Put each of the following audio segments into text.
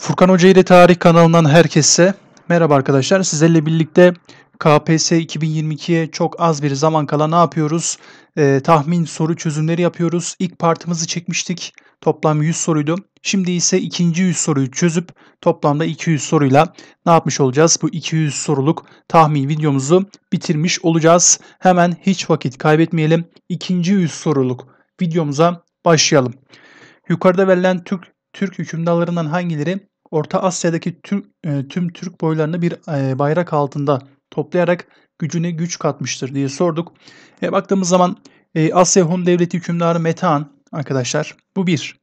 Furkan Hoca ile Tarih kanalından herkese merhaba arkadaşlar. Sizlerle birlikte KPS 2022'ye çok az bir zaman kala ne yapıyoruz? Ee, tahmin soru çözümleri yapıyoruz. İlk partımızı çekmiştik. Toplam 100 soruydu. Şimdi ise ikinci 100 soruyu çözüp toplamda 200 soruyla ne yapmış olacağız? Bu 200 soruluk tahmin videomuzu bitirmiş olacağız. Hemen hiç vakit kaybetmeyelim. İkinci 100 soruluk videomuza başlayalım. Yukarıda verilen Türk Türk hükümdarlarından hangileri Orta Asya'daki tür, e, tüm Türk boylarını bir e, bayrak altında toplayarak gücüne güç katmıştır diye sorduk. E, baktığımız zaman e, Asya Hun Devleti hükümdarı Metehan arkadaşlar bu bir.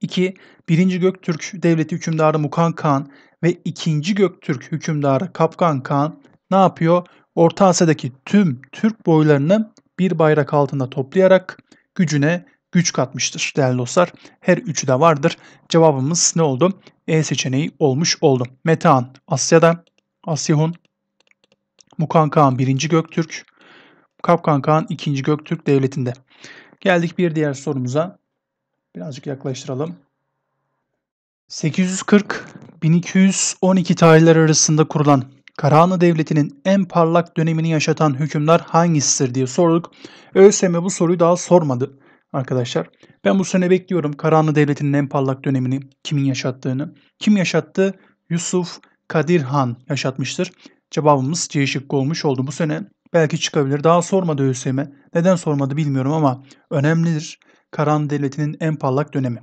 İki, birinci Göktürk Devleti hükümdarı Mukan Kağan ve ikinci Göktürk hükümdarı Kapkan Kağan ne yapıyor? Orta Asya'daki tüm Türk boylarını bir bayrak altında toplayarak gücüne güç katmıştır değerli dostlar. Her üçü de vardır. Cevabımız ne oldu? E seçeneği olmuş oldu. Metehan Asya'da, Asyahun, Mukan Kağan 1. Göktürk, Kapkan Kağan 2. Göktürk Devleti'nde. Geldik bir diğer sorumuza. Birazcık yaklaştıralım. 840-1212 tarihler arasında kurulan Karahanlı Devleti'nin en parlak dönemini yaşatan hükümler hangisidir diye sorduk. ÖSYM bu soruyu daha sormadı arkadaşlar. Ben bu sene bekliyorum Karanlı Devleti'nin en parlak dönemini kimin yaşattığını. Kim yaşattı? Yusuf Kadir Han yaşatmıştır. Cevabımız C şıkkı olmuş oldu bu sene. Belki çıkabilir. Daha sormadı ÖSYM. Neden sormadı bilmiyorum ama önemlidir. Karahanlı Devleti'nin en parlak dönemi.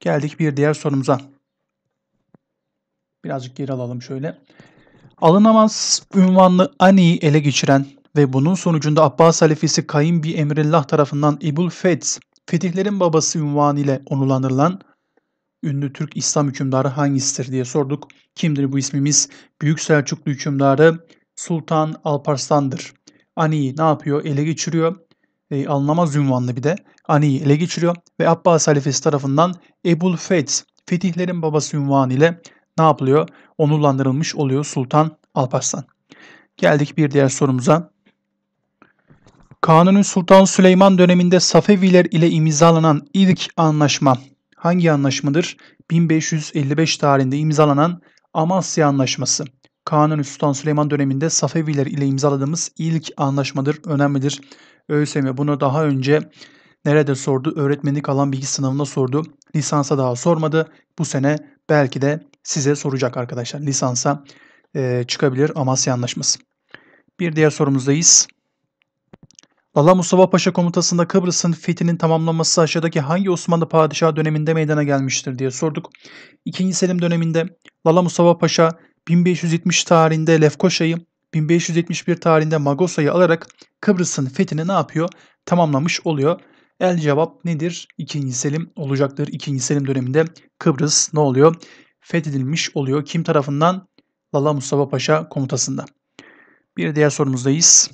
Geldik bir diğer sorumuza. Birazcık geri alalım şöyle. Alınamaz ünvanlı Ani'yi ele geçiren ve bunun sonucunda Abbas halifesi Kaim bi Emrillah tarafından İbul Fetz, fetihlerin babası ünvanı ile onulanırlan ünlü Türk İslam hükümdarı hangisidir diye sorduk. Kimdir bu ismimiz? Büyük Selçuklu hükümdarı Sultan Alparslan'dır. Ani'yi ne yapıyor? Ele geçiriyor. E, alınamaz ünvanlı bir de. Ani'yi ele geçiriyor ve Abbas halifesi tarafından Ebul Fetz, fetihlerin babası ünvanı ile ne yapılıyor? Onurlandırılmış oluyor Sultan Alparslan. Geldik bir diğer sorumuza. Kanuni Sultan Süleyman döneminde Safeviler ile imzalanan ilk anlaşma hangi anlaşmadır? 1555 tarihinde imzalanan Amasya Anlaşması. Kanuni Sultan Süleyman döneminde Safeviler ile imzaladığımız ilk anlaşmadır, önemlidir. ÖSYM bunu daha önce nerede sordu? Öğretmenlik alan bilgi sınavında sordu. Lisansa daha sormadı. Bu sene belki de size soracak arkadaşlar. Lisansa e, çıkabilir Amasya Anlaşması. Bir diğer sorumuzdayız. Lala Mustafa Paşa komutasında Kıbrıs'ın fethinin tamamlanması aşağıdaki hangi Osmanlı padişah döneminde meydana gelmiştir diye sorduk. 2. Selim döneminde Lala Mustafa Paşa 1570 tarihinde Lefkoşa'yı, 1571 tarihinde Magosa'yı alarak Kıbrıs'ın fethini ne yapıyor? Tamamlamış oluyor. El cevap nedir? 2. Selim olacaktır. 2. Selim döneminde Kıbrıs ne oluyor? Fethedilmiş oluyor. Kim tarafından? Lala Mustafa Paşa komutasında. Bir diğer sorumuzdayız.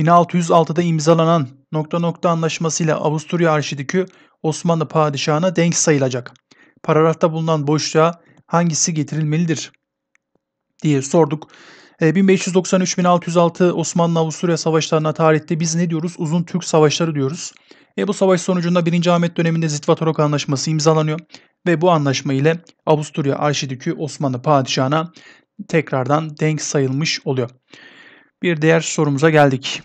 1606'da imzalanan nokta nokta anlaşmasıyla Avusturya Arşidükü Osmanlı Padişahı'na denk sayılacak. Paragrafta bulunan boşluğa hangisi getirilmelidir diye sorduk. 1593-1606 e, Osmanlı-Avusturya savaşlarına tarihte biz ne diyoruz? Uzun Türk Savaşları diyoruz. E bu savaş sonucunda 1. Ahmet döneminde Zitvatorok Anlaşması imzalanıyor ve bu anlaşma ile Avusturya Arşidükü Osmanlı Padişahı'na tekrardan denk sayılmış oluyor. Bir diğer sorumuza geldik.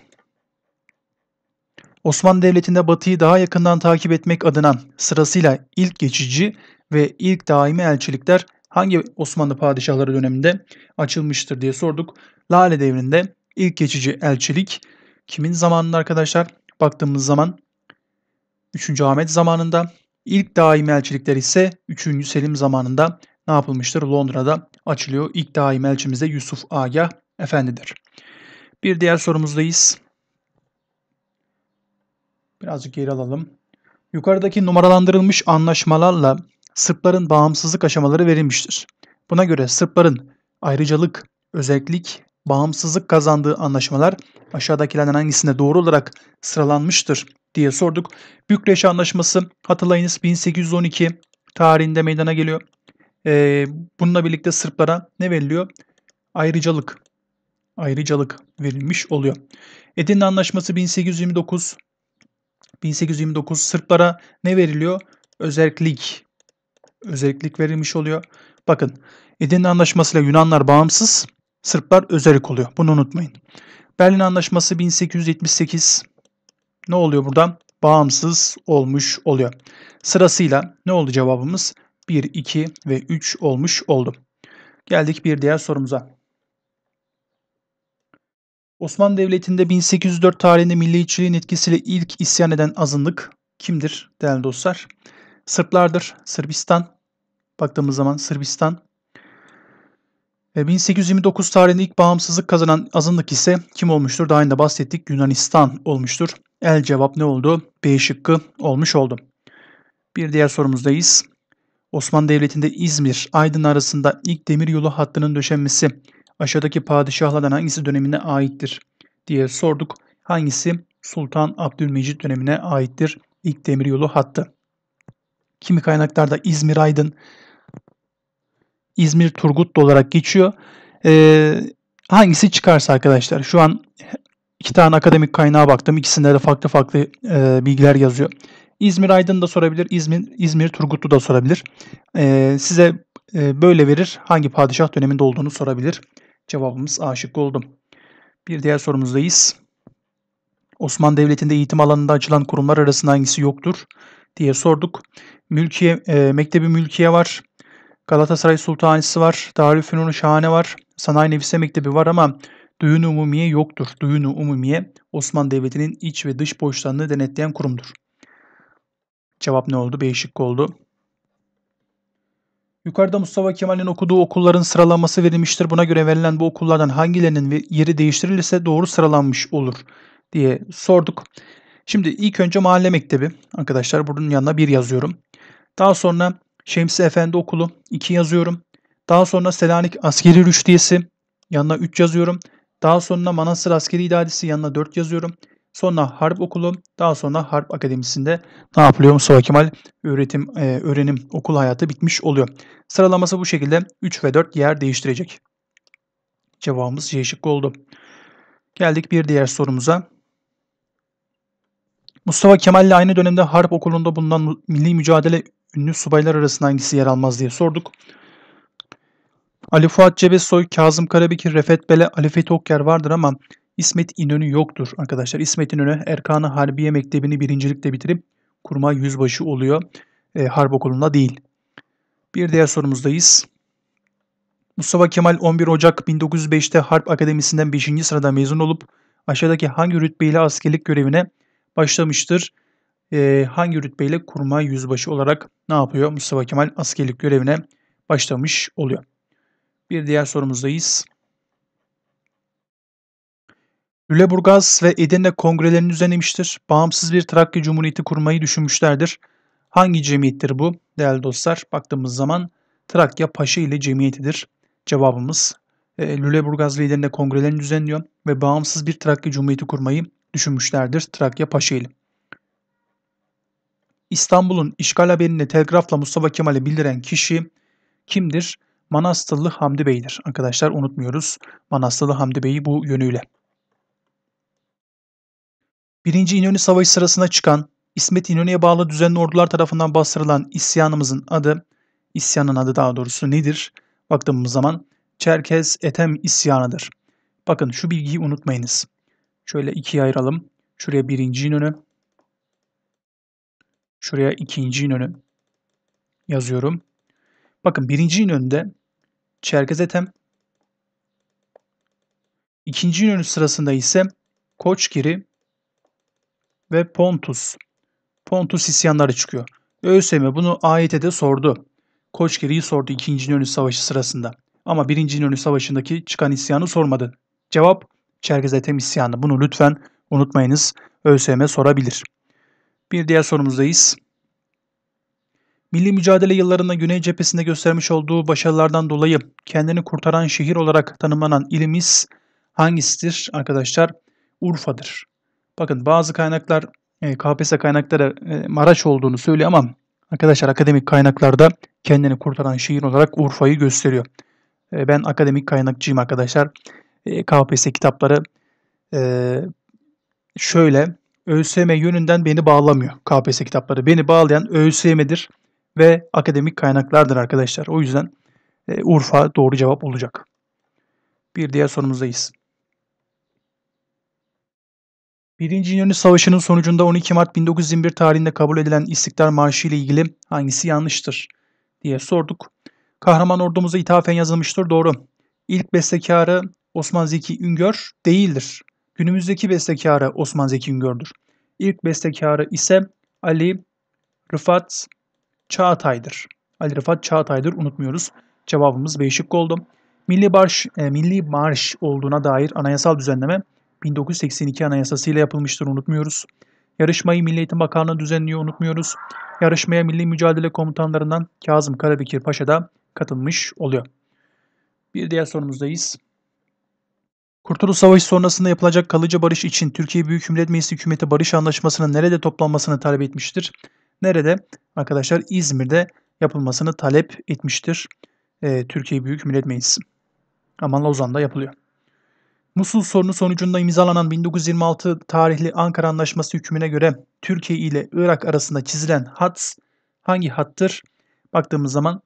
Osmanlı Devleti'nde Batı'yı daha yakından takip etmek adına sırasıyla ilk geçici ve ilk daimi elçilikler hangi Osmanlı padişahları döneminde açılmıştır diye sorduk. Lale devrinde ilk geçici elçilik kimin zamanında arkadaşlar? Baktığımız zaman 3. Ahmet zamanında ilk daimi elçilikler ise 3. Selim zamanında ne yapılmıştır? Londra'da açılıyor. İlk daimi elçimiz de Yusuf Agah Efendidir. Bir diğer sorumuzdayız. Birazcık geri alalım. Yukarıdaki numaralandırılmış anlaşmalarla Sırpların bağımsızlık aşamaları verilmiştir. Buna göre Sırpların ayrıcalık, özellik, bağımsızlık kazandığı anlaşmalar aşağıdakilerden hangisinde doğru olarak sıralanmıştır diye sorduk. Bükreş Anlaşması hatırlayınız 1812 tarihinde meydana geliyor. Ee, bununla birlikte Sırplara ne veriliyor? Ayrıcalık. Ayrıcalık verilmiş oluyor. Edirne Anlaşması 1829 1829 Sırplara ne veriliyor? Özellik. Özellik verilmiş oluyor. Bakın Edirne Anlaşması'yla Yunanlar bağımsız, Sırplar özellik oluyor. Bunu unutmayın. Berlin Anlaşması 1878 ne oluyor burada? Bağımsız olmuş oluyor. Sırasıyla ne oldu cevabımız? 1, 2 ve 3 olmuş oldu. Geldik bir diğer sorumuza. Osman Devleti'nde 1804 tarihinde milliyetçiliğin etkisiyle ilk isyan eden azınlık kimdir değerli dostlar? Sırplardır. Sırbistan. Baktığımız zaman Sırbistan. Ve 1829 tarihinde ilk bağımsızlık kazanan azınlık ise kim olmuştur? Daha önce bahsettik Yunanistan olmuştur. El cevap ne oldu? B şıkkı olmuş oldu. Bir diğer sorumuzdayız. Osmanlı Devleti'nde İzmir, Aydın arasında ilk demir yolu hattının döşenmesi aşağıdaki padişahlardan hangisi dönemine aittir diye sorduk. Hangisi Sultan Abdülmecid dönemine aittir ilk demiryolu hattı. Kimi kaynaklarda İzmir Aydın, İzmir Turgutlu olarak geçiyor. Ee, hangisi çıkarsa arkadaşlar şu an iki tane akademik kaynağa baktım. İkisinde de farklı farklı e, bilgiler yazıyor. İzmir Aydın da sorabilir, İzmir, İzmir Turgutlu da sorabilir. Ee, size e, böyle verir hangi padişah döneminde olduğunu sorabilir. Cevabımız A şıkkı oldu. Bir diğer sorumuzdayız. Osmanlı Devleti'nde eğitim alanında açılan kurumlar arasında hangisi yoktur diye sorduk. Mülkiye, e, Mektebi Mülkiye var. Galatasaray Sultanisi var. Darülfünun Şahane var. Sanayi Nefise Mektebi var ama Düğün Umumiye yoktur. Düğün Umumiye Osmanlı Devleti'nin iç ve dış borçlarını denetleyen kurumdur. Cevap ne oldu? B şıkkı oldu. Yukarıda Mustafa Kemal'in okuduğu okulların sıralaması verilmiştir. Buna göre verilen bu okullardan hangilerinin yeri değiştirilirse doğru sıralanmış olur diye sorduk. Şimdi ilk önce mahalle mektebi. Arkadaşlar bunun yanına 1 yazıyorum. Daha sonra Şemsi Efendi Okulu 2 yazıyorum. Daha sonra Selanik Askeri Rüştiyesi yanına 3 yazıyorum. Daha sonra Manastır Askeri İdadesi yanına 4 yazıyorum. Sonra Harp Okulu, daha sonra Harp Akademisi'nde ne yapılıyor? Mustafa Kemal öğretim, e, öğrenim okul hayatı bitmiş oluyor. Sıralaması bu şekilde 3 ve 4 yer değiştirecek. Cevabımız C şıkkı oldu. Geldik bir diğer sorumuza. Mustafa Kemal ile aynı dönemde Harp Okulu'nda bulunan milli mücadele ünlü subaylar arasında hangisi yer almaz diye sorduk. Ali Fuat Cebesoy, Kazım Karabekir, Refet Bele, Ali Fethi Okyar vardır ama İsmet İnönü yoktur arkadaşlar. İsmet İnönü Erkan-ı Harbiye Mektebi'ni birincilikle bitirip Kurma yüzbaşı oluyor. E, harp okulunda değil. Bir diğer sorumuzdayız. Mustafa Kemal 11 Ocak 1905'te Harp Akademisi'nden 5. sırada mezun olup aşağıdaki hangi rütbeyle askerlik görevine başlamıştır? Ee, hangi rütbeyle Kurma yüzbaşı olarak ne yapıyor? Mustafa Kemal askerlik görevine başlamış oluyor. Bir diğer sorumuzdayız. Lüleburgaz ve Edirne kongrelerini düzenlemiştir. Bağımsız bir Trakya Cumhuriyeti kurmayı düşünmüşlerdir. Hangi cemiyettir bu? Değerli dostlar baktığımız zaman Trakya Paşa ile cemiyetidir. Cevabımız e, Lüleburgaz ve Edirne kongrelerini düzenliyor ve bağımsız bir Trakya Cumhuriyeti kurmayı düşünmüşlerdir Trakya Paşa ile. İstanbul'un işgal haberini telgrafla Mustafa Kemal'e bildiren kişi kimdir? Manastırlı Hamdi Bey'dir. Arkadaşlar unutmuyoruz Manastırlı Hamdi Bey'i bu yönüyle. 1. İnönü Savaşı sırasında çıkan İsmet İnönü'ye bağlı düzenli ordular tarafından bastırılan isyanımızın adı, isyanın adı daha doğrusu nedir? Baktığımız zaman Çerkez Etem isyanıdır. Bakın şu bilgiyi unutmayınız. Şöyle ikiye ayıralım. Şuraya birinci İnönü. Şuraya ikinci İnönü yazıyorum. Bakın birinci İnönü'nde Çerkez Etem. İkinci İnönü sırasında ise Koçgiri ve Pontus. Pontus isyanları çıkıyor. ÖSYM bunu ayete de sordu. Koçgiri'yi sordu 2. İnönü Savaşı sırasında. Ama 1. İnönü Savaşı'ndaki çıkan isyanı sormadı. Cevap Çerkez Çergezetem isyanı. Bunu lütfen unutmayınız. ÖSYM sorabilir. Bir diğer sorumuzdayız. Milli mücadele yıllarında Güney cephesinde göstermiş olduğu başarılardan dolayı kendini kurtaran şehir olarak tanımlanan ilimiz hangisidir arkadaşlar? Urfa'dır. Bakın bazı kaynaklar e, KPSS kaynakları e, Maraş olduğunu söylüyor ama arkadaşlar akademik kaynaklarda kendini kurtaran şehir olarak Urfa'yı gösteriyor. E, ben akademik kaynakçıyım arkadaşlar. KPSS kitapları şöyle ÖSYM yönünden beni bağlamıyor KPSS kitapları. Beni bağlayan ÖSYM'dir ve akademik kaynaklardır arkadaşlar. O yüzden Urfa doğru cevap olacak. Bir diğer sorumuzdayız. Birinci İnönü Savaşı'nın sonucunda 12 Mart 1921 tarihinde kabul edilen İstiklal Marşı ile ilgili hangisi yanlıştır diye sorduk. Kahraman ordumuza ithafen yazılmıştır doğru. İlk bestekarı Osman Zeki Üngör değildir. Günümüzdeki bestekarı Osman Zeki Üngör'dür. İlk bestekarı ise Ali Rıfat Çağatay'dır. Ali Rıfat Çağatay'dır unutmuyoruz. Cevabımız B şıkkı oldu. Milli Marş, e, Milli Marş olduğuna dair anayasal düzenleme 1982 Anayasası ile yapılmıştır unutmuyoruz. Yarışmayı Milli Eğitim Bakanlığı düzenliyor unutmuyoruz. Yarışmaya Milli Mücadele Komutanlarından Kazım Karabekir Paşa da katılmış oluyor. Bir diğer sorumuzdayız. Kurtuluş Savaşı sonrasında yapılacak kalıcı barış için Türkiye Büyük Millet Meclisi hükümeti barış anlaşmasının nerede toplanmasını talep etmiştir? Nerede? Arkadaşlar İzmir'de yapılmasını talep etmiştir. Ee, Türkiye Büyük Millet Meclisi. Ama Lozan'da yapılıyor. Musul sorunu sonucunda imzalanan 1926 tarihli Ankara Anlaşması hükmüne göre Türkiye ile Irak arasında çizilen hat hangi hattır? Baktığımız zaman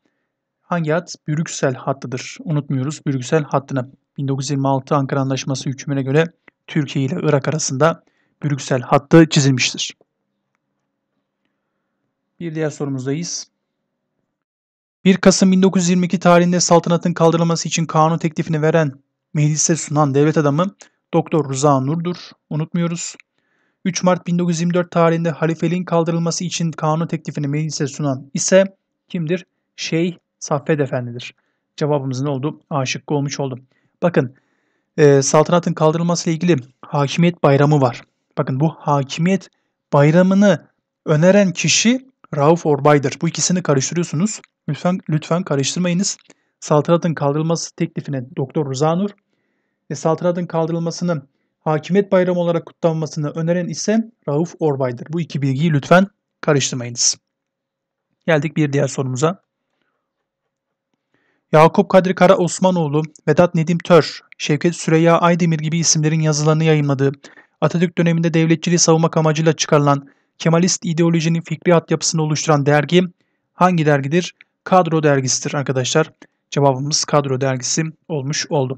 hangi hat? Brüksel hattıdır. Unutmuyoruz Brüksel hattını. 1926 Ankara Anlaşması hükmüne göre Türkiye ile Irak arasında Brüksel hattı çizilmiştir. Bir diğer sorumuzdayız. 1 Kasım 1922 tarihinde saltanatın kaldırılması için kanun teklifini veren meclise sunan devlet adamı Doktor Rıza Nur'dur. Unutmuyoruz. 3 Mart 1924 tarihinde halifeliğin kaldırılması için kanun teklifini meclise sunan ise kimdir? Şeyh Saffet Efendi'dir. Cevabımız ne oldu? Aşık olmuş oldu. Bakın e, saltanatın kaldırılması ile ilgili hakimiyet bayramı var. Bakın bu hakimiyet bayramını öneren kişi Rauf Orbay'dır. Bu ikisini karıştırıyorsunuz. Lütfen lütfen karıştırmayınız saltanatın kaldırılması teklifine Doktor Rıza Nur ve saltanatın kaldırılmasını hakimiyet bayramı olarak kutlanmasını öneren ise Rauf Orbay'dır. Bu iki bilgiyi lütfen karıştırmayınız. Geldik bir diğer sorumuza. Yakup Kadri Kara Osmanoğlu, Vedat Nedim Tör, Şevket Süreyya Aydemir gibi isimlerin yazılarını yayınladığı, Atatürk döneminde devletçiliği savunmak amacıyla çıkarılan Kemalist ideolojinin fikri hat yapısını oluşturan dergi hangi dergidir? Kadro dergisidir arkadaşlar. Cevabımız kadro dergisi olmuş oldu.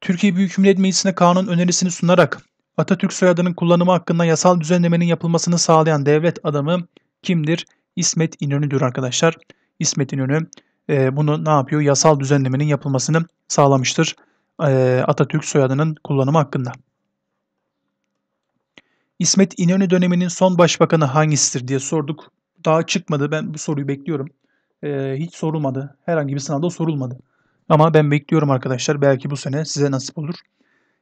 Türkiye Büyük Millet Meclisi'ne kanun önerisini sunarak Atatürk soyadının kullanımı hakkında yasal düzenlemenin yapılmasını sağlayan devlet adamı kimdir? İsmet İnönü'dür arkadaşlar. İsmet İnönü e, bunu ne yapıyor? Yasal düzenlemenin yapılmasını sağlamıştır e, Atatürk soyadının kullanımı hakkında. İsmet İnönü döneminin son başbakanı hangisidir diye sorduk. Daha çıkmadı. Ben bu soruyu bekliyorum e, hiç sorulmadı. Herhangi bir sınavda sorulmadı. Ama ben bekliyorum arkadaşlar. Belki bu sene size nasip olur.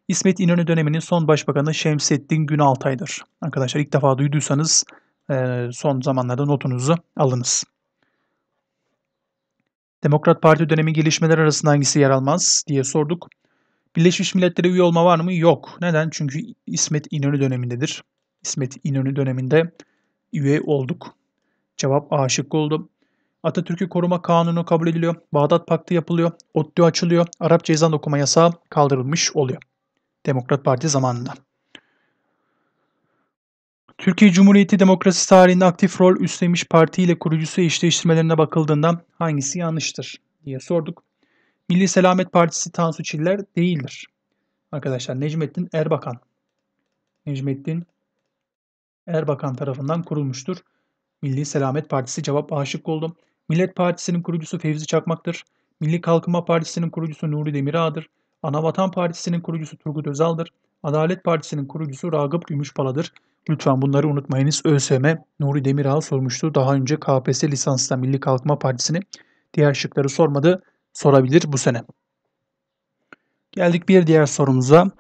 İsmet İnönü döneminin son başbakanı Şemsettin Günaltay'dır. Arkadaşlar ilk defa duyduysanız e, son zamanlarda notunuzu alınız. Demokrat Parti dönemi gelişmeler arasında hangisi yer almaz diye sorduk. Birleşmiş Milletler'e üye olma var mı? Yok. Neden? Çünkü İsmet İnönü dönemindedir. İsmet İnönü döneminde üye olduk. Cevap A şıkkı oldu. Atatürk'ü koruma kanunu kabul ediliyor. Bağdat Paktı yapılıyor. ODTÜ açılıyor. Arap cezan okuma yasağı kaldırılmış oluyor. Demokrat Parti zamanında. Türkiye Cumhuriyeti demokrasi tarihinde aktif rol üstlenmiş parti ile kurucusu eşleştirmelerine bakıldığında hangisi yanlıştır diye sorduk. Milli Selamet Partisi Tansu Çiller değildir. Arkadaşlar Necmettin Erbakan. Necmettin Erbakan tarafından kurulmuştur. Milli Selamet Partisi cevap aşık oldum. Millet Partisi'nin kurucusu Fevzi Çakmak'tır. Milli Kalkınma Partisi'nin kurucusu Nuri Demirağ'dır. Anavatan Partisi'nin kurucusu Turgut Özal'dır. Adalet Partisi'nin kurucusu Ragıp Gümüşpala'dır. Lütfen bunları unutmayınız. ÖSYM Nuri Demirağ sormuştu. Daha önce KPSS lisansla Milli Kalkınma Partisi'ni diğer şıkları sormadı. Sorabilir bu sene. Geldik bir diğer sorumuza.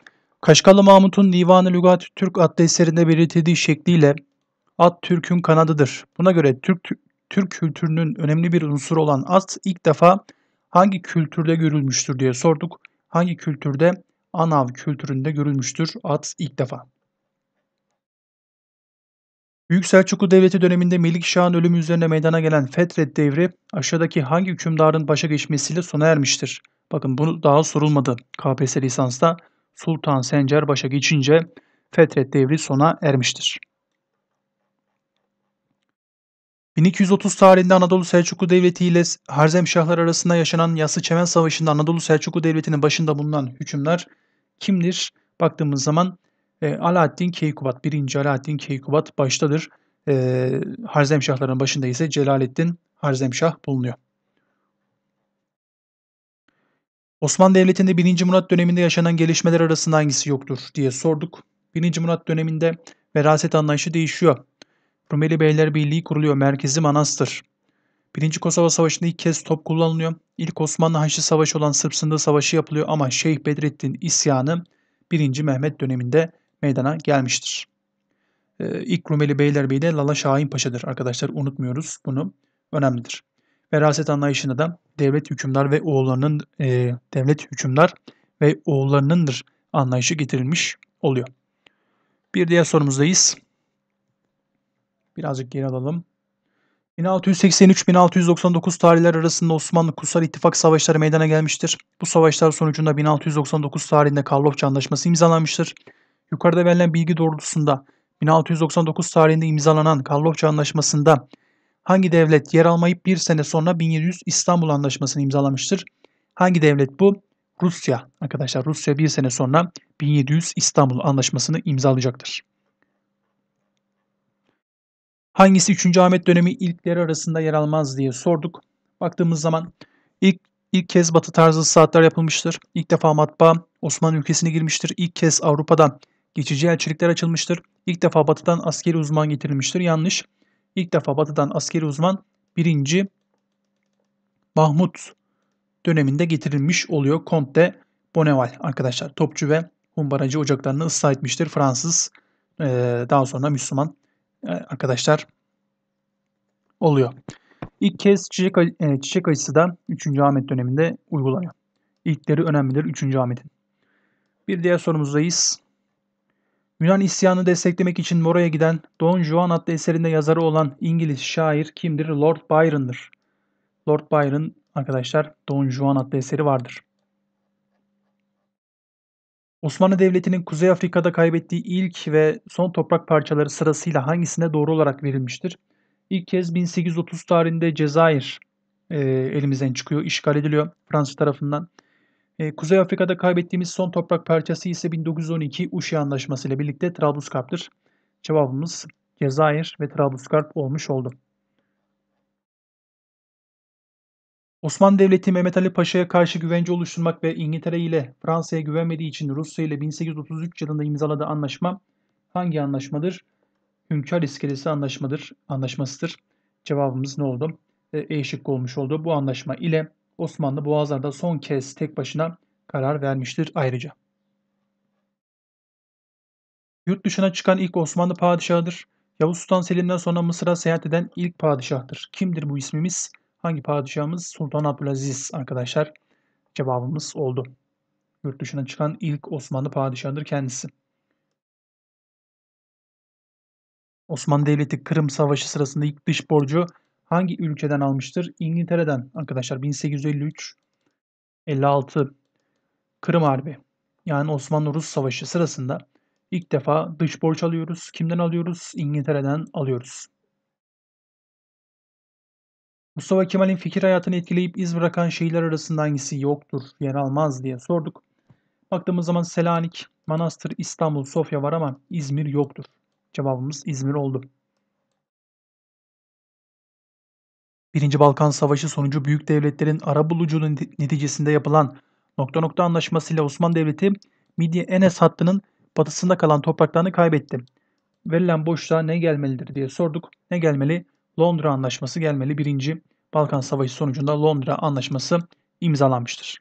Kaşkalı Mahmut'un Divanı Lügat Türk adlı eserinde belirtildiği şekliyle at Türk'ün kanadıdır. Buna göre Türk Türk kültürünün önemli bir unsuru olan at ilk defa hangi kültürde görülmüştür diye sorduk. Hangi kültürde? Anav kültüründe görülmüştür at ilk defa. Büyük Selçuklu Devleti döneminde Şah'ın ölümü üzerine meydana gelen Fetret devri aşağıdaki hangi hükümdarın başa geçmesiyle sona ermiştir? Bakın bunu daha sorulmadı KPSS lisansta. Sultan Sencer başa geçince Fetret devri sona ermiştir. 1230 tarihinde Anadolu Selçuklu Devleti ile Harzemşahlar arasında yaşanan Yassı Çemen Savaşı'nda Anadolu Selçuklu Devleti'nin başında bulunan hükümler kimdir? Baktığımız zaman e, Alaaddin Keykubat, 1. Alaaddin Keykubat baştadır. E, Harzemşahların başında ise Celaleddin Harzemşah bulunuyor. Osmanlı Devleti'nde 1. Murat döneminde yaşanan gelişmeler arasında hangisi yoktur diye sorduk. 1. Murat döneminde veraset anlayışı değişiyor. Rumeli Beylerbeyliği kuruluyor. Merkezi Manastır. Birinci Kosova Savaşı'nda ilk kez top kullanılıyor. İlk Osmanlı Haçlı Savaşı olan Sırp Sındığı Savaşı yapılıyor ama Şeyh Bedrettin isyanı 1. Mehmet döneminde meydana gelmiştir. Ee, ilk Rumeli Beylerbeyi de Lala Şahin Paşa'dır arkadaşlar unutmuyoruz bunu önemlidir. Veraset anlayışında da devlet hükümdar ve oğullarının e, devlet hükümdar ve oğullarınındır anlayışı getirilmiş oluyor. Bir diğer sorumuzdayız. Birazcık geri alalım. 1683-1699 tarihler arasında Osmanlı-Kutsal İttifak Savaşları meydana gelmiştir. Bu savaşlar sonucunda 1699 tarihinde Karlofça Anlaşması imzalanmıştır. Yukarıda verilen bilgi doğrultusunda 1699 tarihinde imzalanan Karlofça Anlaşması'nda hangi devlet yer almayıp bir sene sonra 1700 İstanbul Anlaşması'nı imzalamıştır? Hangi devlet bu? Rusya. Arkadaşlar Rusya bir sene sonra 1700 İstanbul Anlaşması'nı imzalayacaktır. Hangisi 3. Ahmet dönemi ilkleri arasında yer almaz diye sorduk. Baktığımız zaman ilk ilk kez batı tarzı saatler yapılmıştır. İlk defa matbaa Osmanlı ülkesine girmiştir. İlk kez Avrupa'dan geçici elçilikler açılmıştır. İlk defa batıdan askeri uzman getirilmiştir. Yanlış. İlk defa batıdan askeri uzman 1. Mahmut döneminde getirilmiş oluyor. Comte de Bonneval arkadaşlar topçu ve humbaracı ocaklarını ıslah etmiştir. Fransız daha sonra Müslüman e, arkadaşlar oluyor. İlk kez çiçek, e, çiçek aşısı da 3. Ahmet döneminde uygulanıyor. İlkleri önemlidir 3. Ahmet'in. Bir diğer sorumuzdayız. Yunan isyanı desteklemek için Mora'ya giden Don Juan adlı eserinde yazarı olan İngiliz şair kimdir? Lord Byron'dır. Lord Byron arkadaşlar Don Juan adlı eseri vardır. Osmanlı Devleti'nin Kuzey Afrika'da kaybettiği ilk ve son toprak parçaları sırasıyla hangisine doğru olarak verilmiştir? İlk kez 1830 tarihinde Cezayir e, elimizden çıkıyor, işgal ediliyor Fransız tarafından. E, Kuzey Afrika'da kaybettiğimiz son toprak parçası ise 1912 Uşi Anlaşması ile birlikte Trabluskarp'tır. Cevabımız Cezayir ve Trabluskarp olmuş oldu. Osmanlı Devleti Mehmet Ali Paşa'ya karşı güvence oluşturmak ve İngiltere ile Fransa'ya güvenmediği için Rusya ile 1833 yılında imzaladığı anlaşma hangi anlaşmadır? Hünkar İskelesi anlaşmadır, anlaşmasıdır. Cevabımız ne oldu? E, e şıkkı olmuş oldu. Bu anlaşma ile Osmanlı Boğazlar'da son kez tek başına karar vermiştir ayrıca. Yurt dışına çıkan ilk Osmanlı padişahıdır. Yavuz Sultan Selim'den sonra Mısır'a seyahat eden ilk padişahtır. Kimdir bu ismimiz? Hangi padişahımız? Sultan Abdülaziz arkadaşlar. Cevabımız oldu. Yurt dışına çıkan ilk Osmanlı padişahıdır kendisi. Osmanlı Devleti Kırım Savaşı sırasında ilk dış borcu hangi ülkeden almıştır? İngiltere'den arkadaşlar 1853 56 Kırım Harbi yani Osmanlı-Rus Savaşı sırasında ilk defa dış borç alıyoruz. Kimden alıyoruz? İngiltere'den alıyoruz. Mustafa Kemal'in fikir hayatını etkileyip iz bırakan şehirler arasında hangisi yoktur, yer almaz diye sorduk. Baktığımız zaman Selanik, Manastır, İstanbul, Sofya var ama İzmir yoktur. Cevabımız İzmir oldu. Birinci Balkan Savaşı sonucu büyük devletlerin ara buluculuğu neticesinde yapılan nokta nokta anlaşmasıyla Osmanlı Devleti Midye Enes hattının batısında kalan topraklarını kaybetti. Verilen boşluğa ne gelmelidir diye sorduk. Ne gelmeli? Londra Anlaşması gelmeli. Birinci Balkan Savaşı sonucunda Londra Anlaşması imzalanmıştır.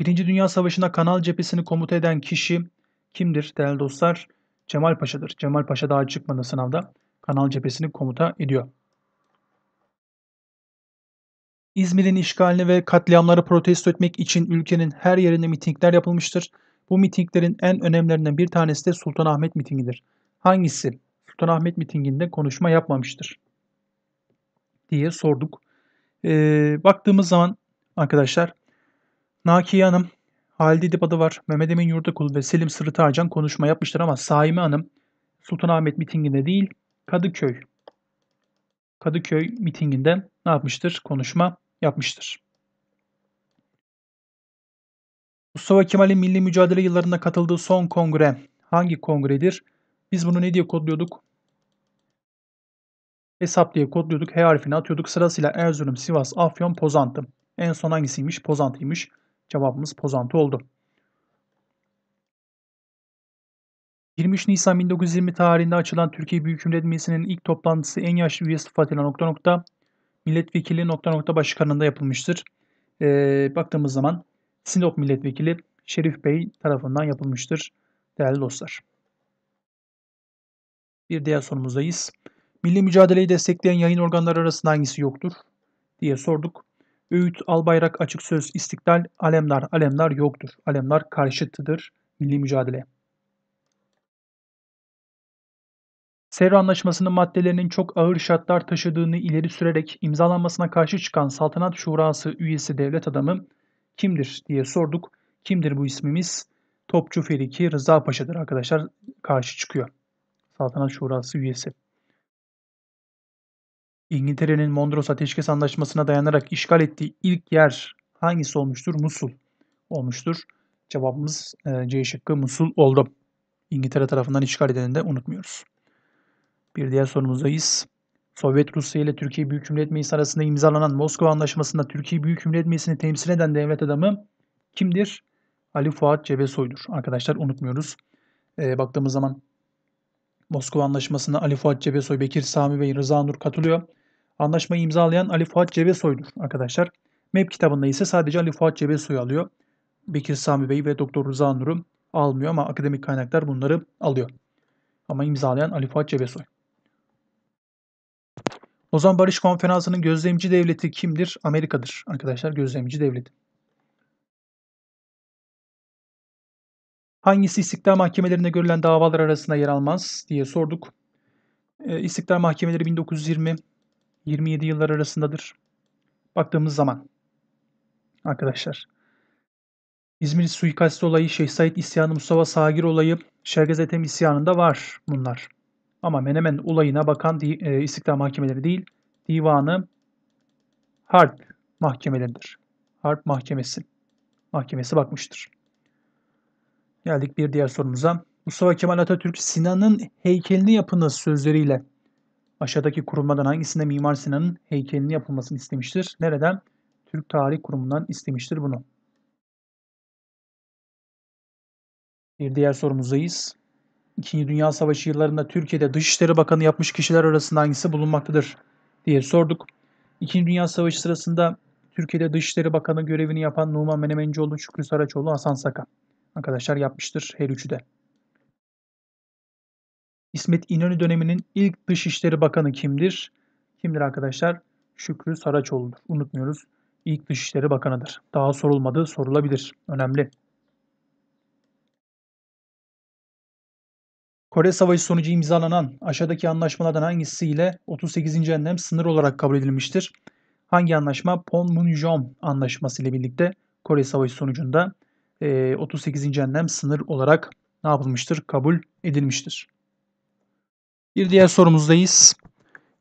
Birinci Dünya Savaşı'nda Kanal cephesini komuta eden kişi kimdir değerli dostlar? Cemal Paşa'dır. Cemal Paşa daha çıkmadı sınavda. Kanal cephesini komuta ediyor. İzmir'in işgalini ve katliamları protesto etmek için ülkenin her yerinde mitingler yapılmıştır. Bu mitinglerin en önemlilerinden bir tanesi de Sultanahmet mitingidir. Hangisi Sultanahmet mitinginde konuşma yapmamıştır diye sorduk. E, baktığımız zaman arkadaşlar Nakiye Hanım, Halide Edip adı var, Mehmet Emin Yurdakul ve Selim Sırıtağcan konuşma yapmışlar ama Saime Hanım Sultanahmet mitinginde değil Kadıköy Kadıköy mitinginde ne yapmıştır? Konuşma yapmıştır. Mustafa Kemal'in milli mücadele yıllarında katıldığı son kongre hangi kongredir? Biz bunu ne diye kodluyorduk? Hesap diye kodluyorduk. H harfini atıyorduk. Sırasıyla Erzurum, Sivas, Afyon, Pozantı. En son hangisiymiş? Pozantıymış. Cevabımız Pozantı oldu. 23 Nisan 1920 tarihinde açılan Türkiye Büyük Millet Meclisi'nin ilk toplantısı en yaşlı üye sıfatıyla nokta nokta milletvekili nokta nokta başkanında yapılmıştır. Ee, baktığımız zaman Sinop milletvekili Şerif Bey tarafından yapılmıştır değerli dostlar. Bir diğer sorumuzdayız. Milli mücadeleyi destekleyen yayın organları arasında hangisi yoktur diye sorduk. Öğüt, Albayrak, Açık Söz, İstiklal, Alemdar, Alemdar yoktur. Alemdar karşıtıdır milli mücadele. Sevr Anlaşması'nın maddelerinin çok ağır şartlar taşıdığını ileri sürerek imzalanmasına karşı çıkan Saltanat Şurası üyesi devlet adamı kimdir diye sorduk. Kimdir bu ismimiz? Topçu Feriki Rıza Paşa'dır arkadaşlar karşı çıkıyor. Saltanat Şurası üyesi. İngiltere'nin Mondros Ateşkes Anlaşması'na dayanarak işgal ettiği ilk yer hangisi olmuştur? Musul olmuştur. Cevabımız e, C şıkkı Musul oldu. İngiltere tarafından işgal edileni de unutmuyoruz. Bir diğer sorumuzdayız. Sovyet Rusya ile Türkiye Büyük Cumhuriyet Meclisi arasında imzalanan Moskova Anlaşması'nda Türkiye Büyük Cumhuriyet Meclisi'ni temsil eden devlet adamı kimdir? Ali Fuat Cebesoy'dur. Arkadaşlar unutmuyoruz. E, baktığımız zaman Moskova Anlaşması'na Ali Fuat Cebesoy, Bekir Sami Bey, Rıza Nur katılıyor. Anlaşmayı imzalayan Ali Fuat Cebesoy'dur arkadaşlar. MEP kitabında ise sadece Ali Fuat Cebesoy alıyor. Bekir Sami Bey ve Doktor Rıza Nur'u almıyor ama akademik kaynaklar bunları alıyor. Ama imzalayan Ali Fuat Cebesoy. Lozan Barış Konferansı'nın gözlemci devleti kimdir? Amerika'dır arkadaşlar gözlemci devleti. Hangisi istiklal mahkemelerinde görülen davalar arasında yer almaz diye sorduk. Ee, istiklal Mahkemeleri 1920, 27 yıllar arasındadır. Baktığımız zaman arkadaşlar İzmir suikast olayı, Şeyh Said isyanı, Mustafa Sagir olayı, Şergezetem isyanında var bunlar. Ama Menemen olayına bakan e, istiklal mahkemeleri değil, divanı harp mahkemeleridir. Harp mahkemesi. Mahkemesi bakmıştır. Geldik bir diğer sorumuza. Mustafa Kemal Atatürk Sinan'ın heykelini yapınız sözleriyle Aşağıdaki kurumlardan hangisinde Mimar Sinan'ın heykelinin yapılmasını istemiştir? Nereden? Türk Tarih Kurumu'ndan istemiştir bunu. Bir diğer sorumuzdayız. İkinci Dünya Savaşı yıllarında Türkiye'de Dışişleri Bakanı yapmış kişiler arasında hangisi bulunmaktadır diye sorduk. İkinci Dünya Savaşı sırasında Türkiye'de Dışişleri Bakanı görevini yapan Numan Menemencoğlu, Şükrü Saraçoğlu, Hasan Saka. Arkadaşlar yapmıştır her üçü de. İsmet İnönü döneminin ilk Dışişleri Bakanı kimdir? Kimdir arkadaşlar? Şükrü Saraçoğlu'dur. Unutmuyoruz. İlk Dışişleri Bakanı'dır. Daha sorulmadı, sorulabilir. Önemli. Kore Savaşı sonucu imzalanan aşağıdaki anlaşmalardan hangisiyle 38. enlem sınır olarak kabul edilmiştir? Hangi anlaşma? Panmunjom Anlaşması ile birlikte Kore Savaşı sonucunda 38. enlem sınır olarak ne yapılmıştır? Kabul edilmiştir. Bir diğer sorumuzdayız.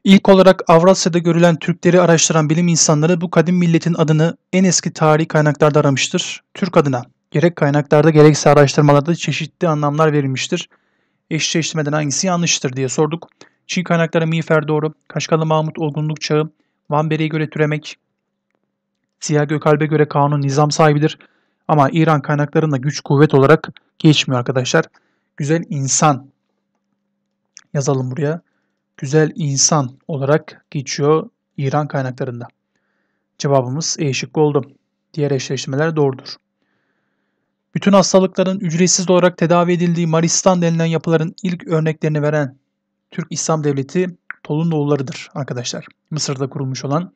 İlk olarak Avrasya'da görülen Türkleri araştıran bilim insanları bu kadim milletin adını en eski tarihi kaynaklarda aramıştır. Türk adına gerek kaynaklarda gerekse araştırmalarda çeşitli anlamlar verilmiştir. Eşleştirmeden hangisi yanlıştır diye sorduk. Çin kaynakları Miğfer doğru, Kaşkalı Mahmut olgunluk çağı, Van Beri'ye göre türemek, Siyah Gökalp'e göre kanun nizam sahibidir. Ama İran kaynaklarında güç kuvvet olarak geçmiyor arkadaşlar. Güzel insan yazalım buraya. Güzel insan olarak geçiyor İran kaynaklarında. Cevabımız E şıkkı oldu. Diğer eşleştirmeler doğrudur. Bütün hastalıkların ücretsiz olarak tedavi edildiği Maristan denilen yapıların ilk örneklerini veren Türk İslam Devleti Tolunoğulları'dır arkadaşlar. Mısır'da kurulmuş olan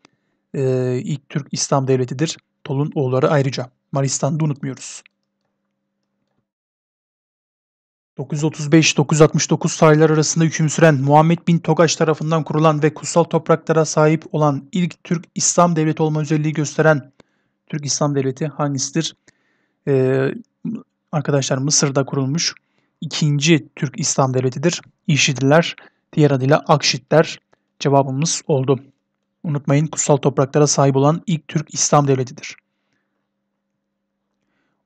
e, ilk Türk İslam Devleti'dir. Tolunoğulları ayrıca. Maristan'da unutmuyoruz. 935-969 sayılar arasında hüküm süren Muhammed bin Togaş tarafından kurulan ve kutsal topraklara sahip olan ilk Türk İslam devleti olma özelliği gösteren Türk İslam devleti hangisidir? Ee, arkadaşlar Mısır'da kurulmuş ikinci Türk İslam devletidir. İşidiler, diğer adıyla Akşitler cevabımız oldu. Unutmayın kutsal topraklara sahip olan ilk Türk İslam devletidir.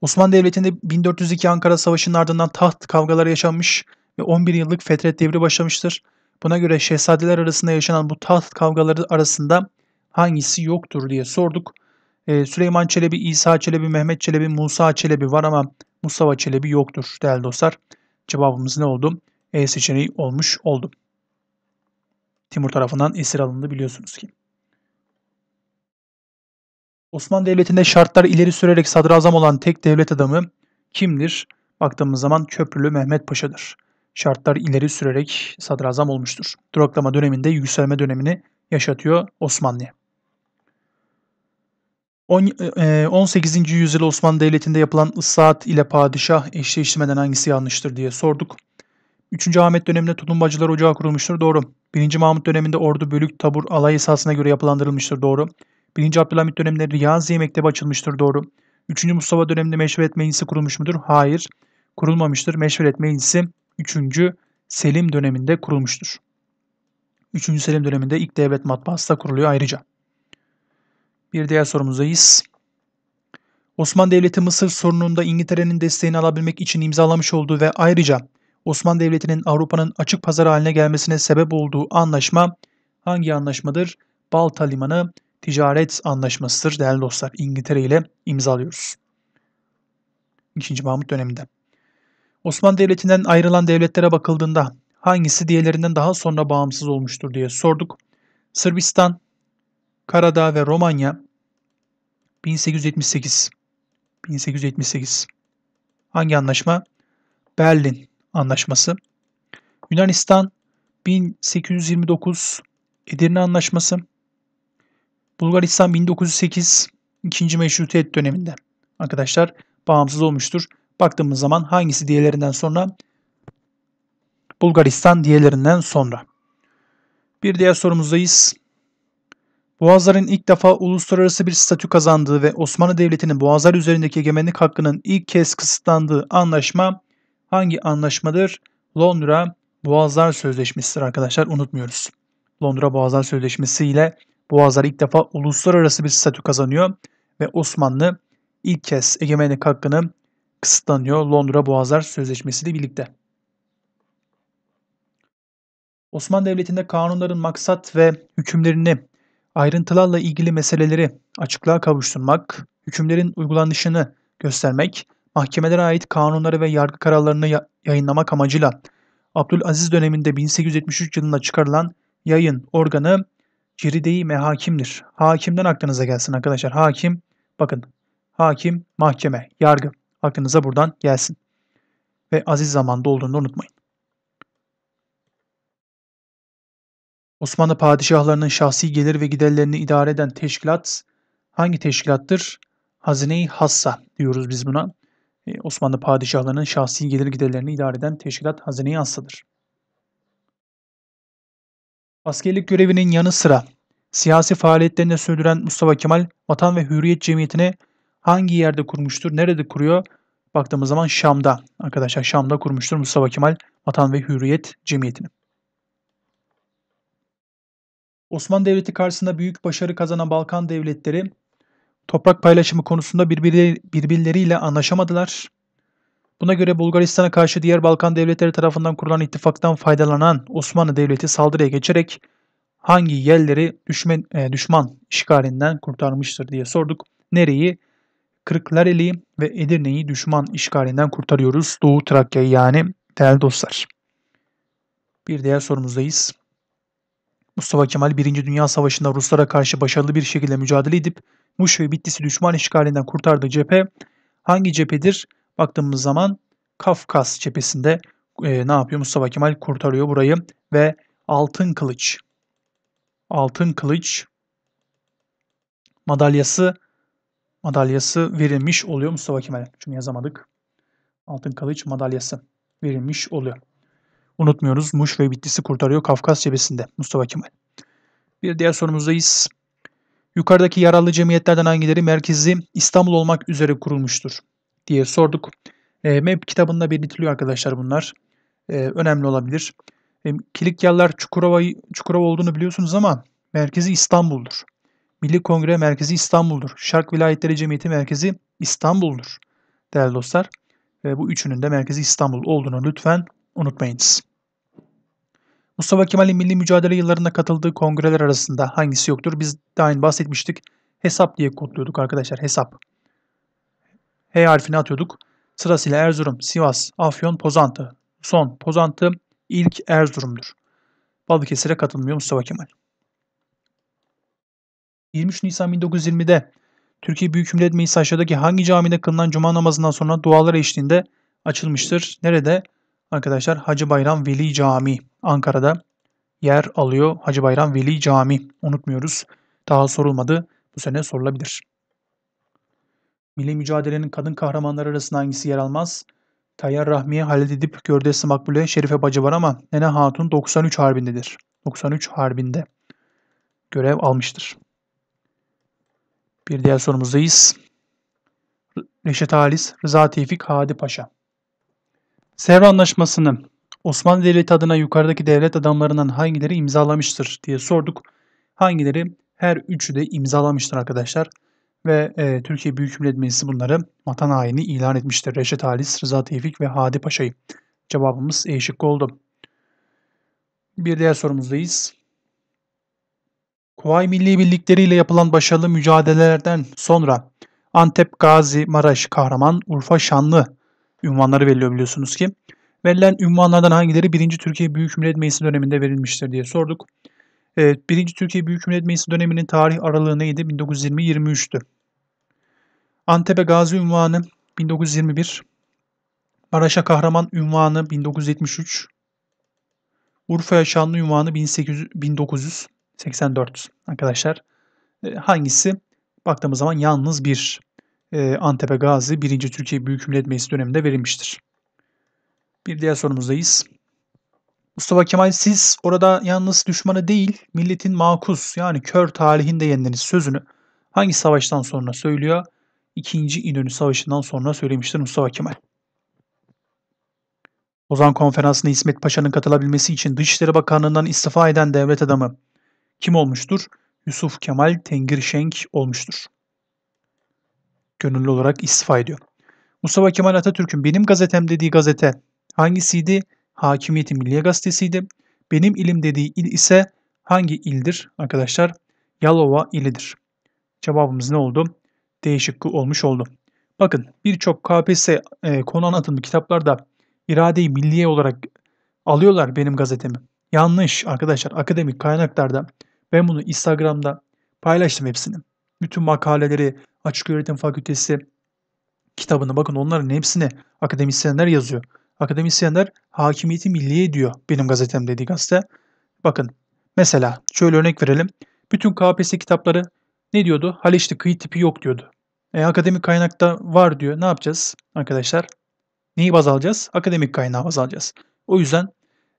Osmanlı Devleti'nde 1402 Ankara Savaşı'nın ardından taht kavgaları yaşanmış ve 11 yıllık fetret devri başlamıştır. Buna göre şehzadeler arasında yaşanan bu taht kavgaları arasında hangisi yoktur diye sorduk. Ee, Süleyman Çelebi, İsa Çelebi, Mehmet Çelebi, Musa Çelebi var ama Mustafa Çelebi yoktur değerli dostlar. Cevabımız ne oldu? E seçeneği olmuş oldu. Timur tarafından esir alındı biliyorsunuz ki. Osmanlı Devleti'nde şartlar ileri sürerek sadrazam olan tek devlet adamı kimdir? Baktığımız zaman Köprülü Mehmet Paşa'dır. Şartlar ileri sürerek sadrazam olmuştur. Duraklama döneminde yükselme dönemini yaşatıyor Osmanlı. 18. E, yüzyıl Osmanlı Devleti'nde yapılan ıslahat ile padişah eşleştirmeden hangisi yanlıştır diye sorduk. 3. Ahmet döneminde Tulumbacılar Ocağı kurulmuştur. Doğru. 1. Mahmut döneminde ordu bölük tabur alay esasına göre yapılandırılmıştır. Doğru. 1. Abdülhamit döneminde Riyaziye Mektebi açılmıştır doğru. 3. Mustafa döneminde Meşveret Meclisi kurulmuş mudur? Hayır. Kurulmamıştır. Meşveret Meclisi 3. Selim döneminde kurulmuştur. 3. Selim döneminde ilk devlet matbaası da kuruluyor ayrıca. Bir diğer sorumuzdayız. Osmanlı Devleti Mısır sorununda İngiltere'nin desteğini alabilmek için imzalamış olduğu ve ayrıca Osmanlı Devleti'nin Avrupa'nın açık pazar haline gelmesine sebep olduğu anlaşma hangi anlaşmadır? Balta Limanı ticaret anlaşmasıdır değerli dostlar. İngiltere ile imzalıyoruz. 2. Mahmut döneminde. Osmanlı Devleti'nden ayrılan devletlere bakıldığında hangisi diğerlerinden daha sonra bağımsız olmuştur diye sorduk. Sırbistan, Karadağ ve Romanya 1878 1878 hangi anlaşma? Berlin Anlaşması. Yunanistan 1829 Edirne Anlaşması. Bulgaristan 1908 ikinci Meşrutiyet döneminde arkadaşlar bağımsız olmuştur. Baktığımız zaman hangisi diğerlerinden sonra? Bulgaristan diğerlerinden sonra. Bir diğer sorumuzdayız. Boğazların ilk defa uluslararası bir statü kazandığı ve Osmanlı Devleti'nin Boğazlar üzerindeki egemenlik hakkının ilk kez kısıtlandığı anlaşma hangi anlaşmadır? Londra Boğazlar Sözleşmesi'dir arkadaşlar unutmuyoruz. Londra Boğazlar Sözleşmesi ile Boğazlar ilk defa uluslararası bir statü kazanıyor ve Osmanlı ilk kez egemenlik hakkını kısıtlanıyor Londra Boğazlar Sözleşmesi ile birlikte. Osmanlı Devleti'nde kanunların maksat ve hükümlerini ayrıntılarla ilgili meseleleri açıklığa kavuşturmak, hükümlerin uygulanışını göstermek, mahkemelere ait kanunları ve yargı kararlarını yayınlamak amacıyla Abdülaziz döneminde 1873 yılında çıkarılan yayın organı Cirideyi mehakimdir. Hakimden aklınıza gelsin arkadaşlar. Hakim, bakın. Hakim, mahkeme, yargı. Aklınıza buradan gelsin. Ve aziz zamanda olduğunu unutmayın. Osmanlı padişahlarının şahsi gelir ve giderlerini idare eden teşkilat hangi teşkilattır? Hazine-i Hassa diyoruz biz buna. E, Osmanlı padişahlarının şahsi gelir giderlerini idare eden teşkilat Hazine-i Hassa'dır. Askerlik görevinin yanı sıra siyasi faaliyetlerini sürdüren Mustafa Kemal Vatan ve Hürriyet Cemiyeti'ni hangi yerde kurmuştur, nerede kuruyor? Baktığımız zaman Şam'da arkadaşlar Şam'da kurmuştur Mustafa Kemal Vatan ve Hürriyet Cemiyeti'ni. Osmanlı Devleti karşısında büyük başarı kazanan Balkan devletleri toprak paylaşımı konusunda birbirleriyle anlaşamadılar. Buna göre Bulgaristan'a karşı diğer Balkan devletleri tarafından kurulan ittifaktan faydalanan Osmanlı Devleti saldırıya geçerek hangi yerleri düşman, e, düşman işgalinden kurtarmıştır diye sorduk. Nereyi? Kırklareli ve Edirne'yi düşman işgalinden kurtarıyoruz. Doğu Trakya'yı yani değerli dostlar. Bir diğer sorumuzdayız. Mustafa Kemal 1. Dünya Savaşı'nda Ruslara karşı başarılı bir şekilde mücadele edip Muş ve Bitlis'i düşman işgalinden kurtardığı cephe hangi cephedir? baktığımız zaman Kafkas cephesinde e, ne yapıyor? Mustafa Kemal kurtarıyor burayı ve Altın Kılıç Altın Kılıç madalyası madalyası verilmiş oluyor Mustafa Kemal Çünkü yazamadık. Altın Kılıç madalyası verilmiş oluyor. Unutmuyoruz Muş ve Bitlis'i kurtarıyor Kafkas cephesinde Mustafa Kemal. Bir diğer sorumuzdayız. Yukarıdaki yaralı cemiyetlerden hangileri merkezi İstanbul olmak üzere kurulmuştur? diye sorduk. E, map kitabında belirtiliyor arkadaşlar bunlar. E, önemli olabilir. E, Kilikyalılar Çukurova, Çukurova olduğunu biliyorsunuz ama merkezi İstanbul'dur. Milli Kongre merkezi İstanbul'dur. Şark Vilayetleri Cemiyeti merkezi İstanbul'dur. Değerli dostlar, e, bu üçünün de merkezi İstanbul olduğunu lütfen unutmayınız. Mustafa Kemal'in milli mücadele yıllarında katıldığı kongreler arasında hangisi yoktur? Biz daha önce bahsetmiştik. Hesap diye kodluyorduk arkadaşlar. Hesap. H harfini atıyorduk. Sırasıyla Erzurum, Sivas, Afyon, Pozantı. Son Pozantı ilk Erzurum'dur. Balıkesir'e katılmıyor Mustafa Kemal. 23 Nisan 1920'de Türkiye Büyük Millet Meclisi aşağıdaki hangi camide kılınan cuma namazından sonra dualar eşliğinde açılmıştır? Nerede? Arkadaşlar Hacı Bayram Veli Camii Ankara'da yer alıyor. Hacı Bayram Veli Camii unutmuyoruz. Daha sorulmadı. Bu sene sorulabilir. Milli mücadelenin kadın kahramanları arasında hangisi yer almaz? Tayyar Rahmiye, Halid Edip, Gördesi Makbule, Şerife Bacı var ama Nene Hatun 93 Harbi'ndedir. 93 Harbi'nde görev almıştır. Bir diğer sorumuzdayız. Reşit Halis, Rıza Tevfik, Hadi Paşa. Sevr Anlaşması'nı Osmanlı Devleti adına yukarıdaki devlet adamlarından hangileri imzalamıştır diye sorduk. Hangileri? Her üçü de imzalamıştır arkadaşlar ve e, Türkiye Büyük Millet Meclisi bunları vatan haini ilan etmiştir. Reşit Halis, Rıza Tevfik ve Hadi Paşa'yı. Cevabımız E şıkkı oldu. Bir diğer sorumuzdayız. Kuvay Milli Birlikleri ile yapılan başarılı mücadelelerden sonra Antep, Gazi, Maraş, Kahraman, Urfa, Şanlı ünvanları veriliyor biliyorsunuz ki. Verilen ünvanlardan hangileri 1. Türkiye Büyük Millet Meclisi döneminde verilmiştir diye sorduk. Evet, 1. Türkiye Büyük Millet Meclisi döneminin tarih aralığı neydi? 1920-23'tü. Antep'e Gazi ünvanı 1921. Maraş'a Kahraman ünvanı 1973. Urfa'ya Şanlı ünvanı 1800, 1984 arkadaşlar. E, hangisi? Baktığımız zaman yalnız bir e, Antep'e Gazi 1. Türkiye Büyük Millet Meclisi döneminde verilmiştir. Bir diğer sorumuzdayız. Mustafa Kemal siz orada yalnız düşmanı değil milletin makus yani kör tarihinde yendiniz sözünü hangi savaştan sonra söylüyor? İkinci İnönü Savaşı'ndan sonra söylemiştir Mustafa Kemal. Ozan Konferansı'na İsmet Paşa'nın katılabilmesi için Dışişleri Bakanlığı'ndan istifa eden devlet adamı kim olmuştur? Yusuf Kemal Tengirşenk olmuştur. Gönüllü olarak istifa ediyor. Mustafa Kemal Atatürk'ün benim gazetem dediği gazete hangisiydi? Hakimiyeti Milliye Gazetesi'ydi. Benim ilim dediği il ise hangi ildir arkadaşlar? Yalova ilidir. Cevabımız ne oldu? D olmuş oldu. Bakın birçok KPSS e, konu anlatımlı kitaplarda iradeyi milliye olarak alıyorlar benim gazetemi. Yanlış arkadaşlar akademik kaynaklarda ben bunu Instagram'da paylaştım hepsini. Bütün makaleleri açık öğretim fakültesi kitabını bakın onların hepsini akademisyenler yazıyor. Akademisyenler hakimiyeti milliye diyor benim gazetem dediği gazete. Bakın mesela şöyle örnek verelim. Bütün KPSS kitapları ne diyordu? Haliç'te kıyı tipi yok diyordu. E, akademik kaynakta var diyor. Ne yapacağız arkadaşlar? Neyi baz alacağız? Akademik kaynağı baz alacağız. O yüzden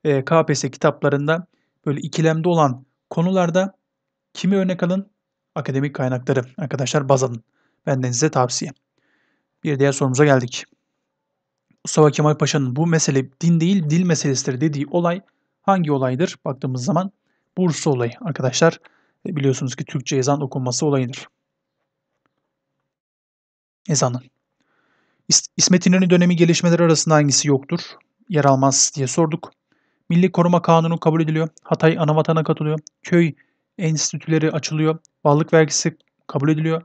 e, KPSS kitaplarında böyle ikilemde olan konularda kimi örnek alın? Akademik kaynakları arkadaşlar baz alın. Benden size tavsiye. Bir diğer sorumuza geldik. Mustafa Kemal Paşa'nın bu mesele din değil dil meselesidir dediği olay hangi olaydır? Baktığımız zaman Bursa olayı arkadaşlar. E, biliyorsunuz ki Türkçe ezan okunması olayıdır. Ezanın. İsmet İnönü dönemi gelişmeleri arasında hangisi yoktur? Yer almaz diye sorduk. Milli Koruma Kanunu kabul ediliyor. Hatay Anavatan'a katılıyor. Köy enstitüleri açılıyor. Varlık vergisi kabul ediliyor.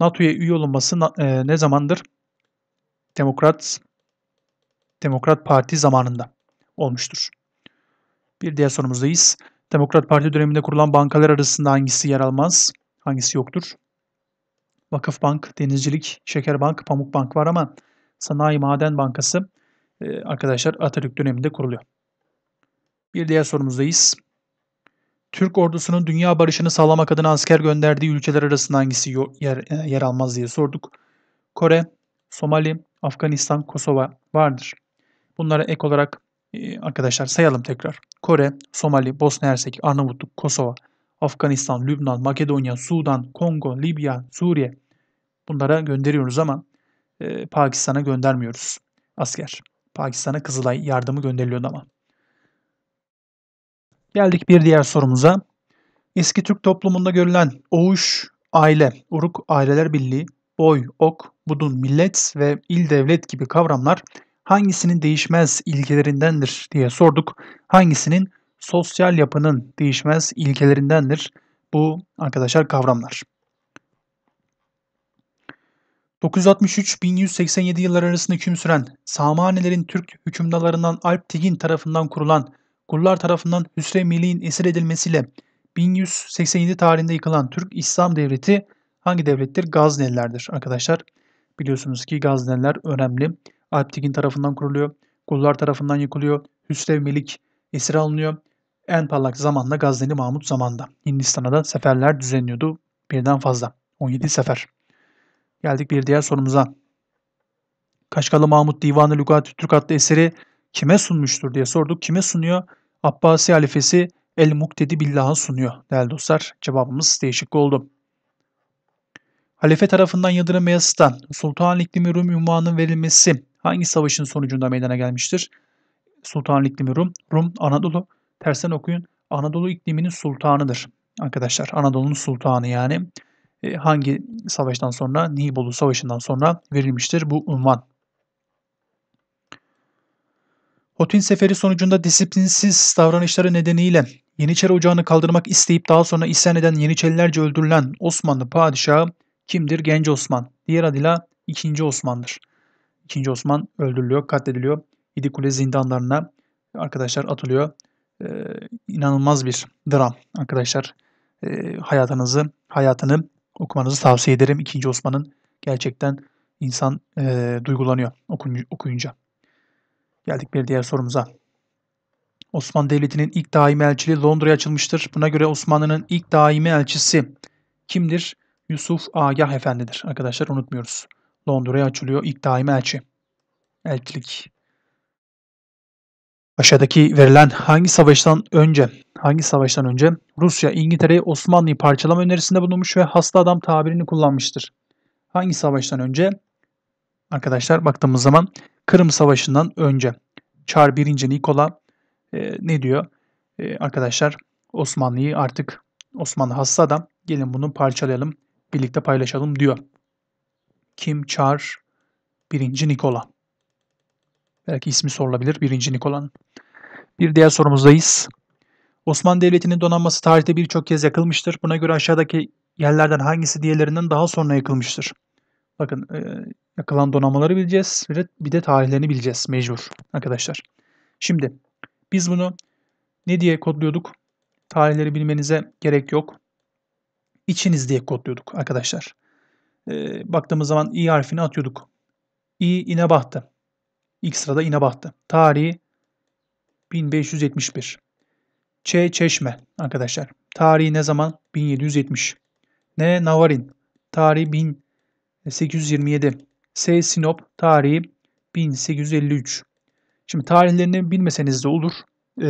NATO'ya üye olunması e, ne zamandır? Demokrat Demokrat Parti zamanında olmuştur. Bir diğer sorumuzdayız. Demokrat Parti döneminde kurulan bankalar arasında hangisi yer almaz, hangisi yoktur? Vakıf Bank, Denizcilik, Şeker Bank, Pamuk Bank var ama Sanayi Maden Bankası e, arkadaşlar Atatürk döneminde kuruluyor. Bir diğer sorumuzdayız. Türk ordusunun dünya barışını sağlamak adına asker gönderdiği ülkeler arasında hangisi yer, e, yer almaz diye sorduk. Kore, Somali, Afganistan, Kosova vardır. Bunlara ek olarak e, arkadaşlar sayalım tekrar. Kore, Somali, Bosna Hersek, Arnavutluk, Kosova, Afganistan, Lübnan, Makedonya, Sudan, Kongo, Libya, Suriye. Bunlara gönderiyoruz ama e, Pakistan'a göndermiyoruz asker. Pakistan'a Kızılay yardımı gönderiliyordu ama. Geldik bir diğer sorumuza. Eski Türk toplumunda görülen Oğuş aile, Uruk aileler birliği, boy, ok, budun, millet ve il devlet gibi kavramlar hangisinin değişmez ilkelerindendir diye sorduk. Hangisinin sosyal yapının değişmez ilkelerindendir bu arkadaşlar kavramlar. 963-1187 yılları arasında hüküm süren Samanilerin Türk hükümdarlarından Alp Tigin tarafından kurulan kullar tarafından Hüsre Milli'nin esir edilmesiyle 1187 tarihinde yıkılan Türk İslam Devleti hangi devlettir? Gaznelilerdir arkadaşlar. Biliyorsunuz ki Gazneliler önemli Alptekin tarafından kuruluyor. Kullar tarafından yıkılıyor. Hüsrev Melik esir alınıyor. En parlak zamanla Gazneli Mahmut zamanda. Hindistan'a da seferler düzenliyordu birden fazla. 17 sefer. Geldik bir diğer sorumuza. Kaşkalı Mahmut Divanı Lügat Türk adlı eseri kime sunmuştur diye sorduk. Kime sunuyor? Abbasi halifesi El Muktedi Billah'a sunuyor. Değerli dostlar cevabımız değişik oldu. Halife tarafından Yadırım Beyazıt'tan Sultan İklimi Rum ünvanının verilmesi hangi savaşın sonucunda meydana gelmiştir? Sultanlık iklimi Rum. Rum Anadolu. Tersen okuyun. Anadolu ikliminin sultanıdır arkadaşlar. Anadolu'nun sultanı yani e, hangi savaştan sonra Nibolu Savaşı'ndan sonra verilmiştir bu unvan. Hotin seferi sonucunda disiplinsiz davranışları nedeniyle Yeniçeri Ocağı'nı kaldırmak isteyip daha sonra isyan eden Yeniçerilerce öldürülen Osmanlı padişahı kimdir? Genç Osman. Diğer adıyla 2. Osman'dır. 2. Osman öldürülüyor, katlediliyor. Yedi Kule zindanlarına arkadaşlar atılıyor. Ee, inanılmaz bir dram arkadaşlar. Ee, hayatınızı, hayatını okumanızı tavsiye ederim. 2. Osman'ın gerçekten insan e, duygulanıyor okuyunca. Geldik bir diğer sorumuza. Osmanlı Devleti'nin ilk daimi elçiliği Londra'ya açılmıştır. Buna göre Osmanlı'nın ilk daimi elçisi kimdir? Yusuf Agah Efendi'dir. Arkadaşlar unutmuyoruz. Londra'ya açılıyor ilk daimi elçi. Elçilik. Aşağıdaki verilen hangi savaştan önce hangi savaştan önce Rusya İngiltere'yi Osmanlı'yı parçalama önerisinde bulunmuş ve hasta adam tabirini kullanmıştır? Hangi savaştan önce? Arkadaşlar baktığımız zaman Kırım Savaşı'ndan önce. Çar 1. Nikola e, ne diyor? E, arkadaşlar Osmanlı'yı artık Osmanlı hasta adam gelin bunu parçalayalım birlikte paylaşalım diyor. Kim Çar 1. Nikola. Belki ismi sorulabilir 1. Nikola'nın. Bir diğer sorumuzdayız. Osmanlı Devleti'nin donanması tarihte birçok kez yakılmıştır. Buna göre aşağıdaki yerlerden hangisi diğerlerinden daha sonra yakılmıştır? Bakın e, yakılan donanmaları bileceğiz. ve bir de tarihlerini bileceğiz mecbur arkadaşlar. Şimdi biz bunu ne diye kodluyorduk? Tarihleri bilmenize gerek yok. İçiniz diye kodluyorduk arkadaşlar e, baktığımız zaman i harfini atıyorduk. i İnebahtı. İlk sırada İnebahtı. Tarihi 1571. Ç Çeşme arkadaşlar. Tarihi ne zaman? 1770. N Navarin. Tarihi 1827. S Sinop. Tarihi 1853. Şimdi tarihlerini bilmeseniz de olur ee,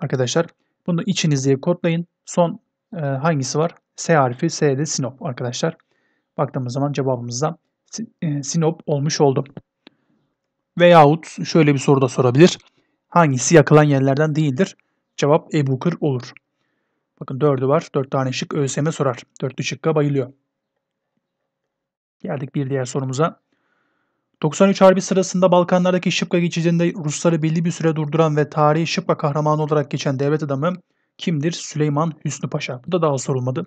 arkadaşlar. Bunu içinizde kodlayın. Son e, hangisi var? S harfi. S de Sinop arkadaşlar baktığımız zaman cevabımızda e, Sinop olmuş oldu. Veyahut şöyle bir soru da sorabilir. Hangisi yakılan yerlerden değildir? Cevap Ebu Kır olur. Bakın dördü var. Dört tane şık ÖSM sorar. Dörtlü şıkka bayılıyor. Geldik bir diğer sorumuza. 93 Harbi sırasında Balkanlardaki Şıpka geçicinde Rusları belli bir süre durduran ve tarihi Şıpka kahramanı olarak geçen devlet adamı kimdir? Süleyman Hüsnü Paşa. Bu da daha sorulmadı.